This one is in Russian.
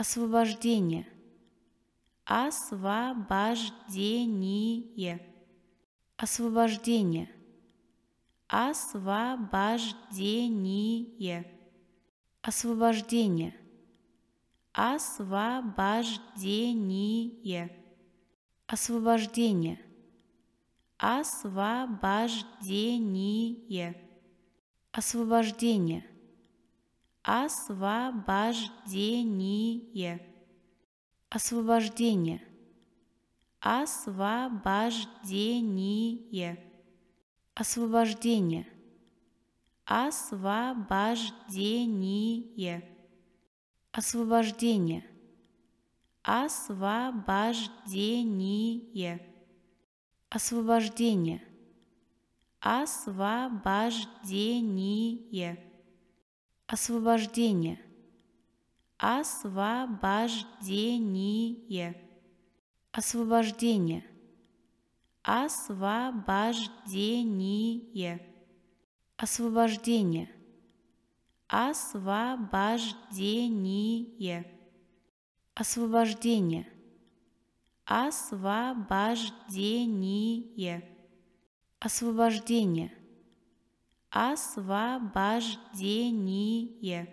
освобождение. Освобождение. Освобождение. Освобождение. Освобождение. Освобождение. Освобождение. Освобождение. Освобождение. Освобождение. Освобождение. Освобождение. Освобождение. Освобождение. Освобождение. Освобождение. Освобождение. Освобождение. Освобождение. Освобождение. Освобождение. Освобождение. Освобождение. Освобождение. Освобождение. Освобождение. Освобождение освобождение